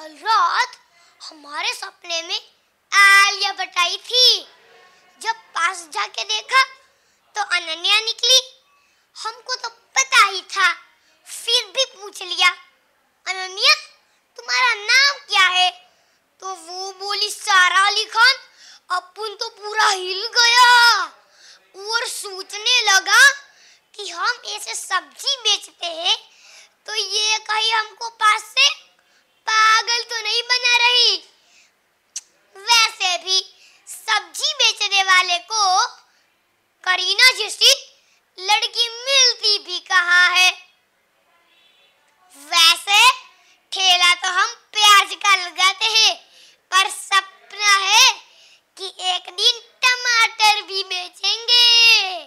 कल रात हमारे सपने में आलिया बताई थी जब पास जाके देखा तो अनन्या निकली हमको तो पता ही था फिर भी पूछ लिया अनन्या तुम्हारा नाम क्या है तो वो बोली सारा अली खान अपन तो पूरा हिल गया और सोचने लगा कि हम ऐसे सब्जी बेचते हैं तो ये कहीं हमको पास से परीना जैसी लड़की मिलती भी कहा है वैसे ठेला तो हम प्याज का लगाते हैं पर सपना है कि एक दिन टमाटर भी बेचेंगे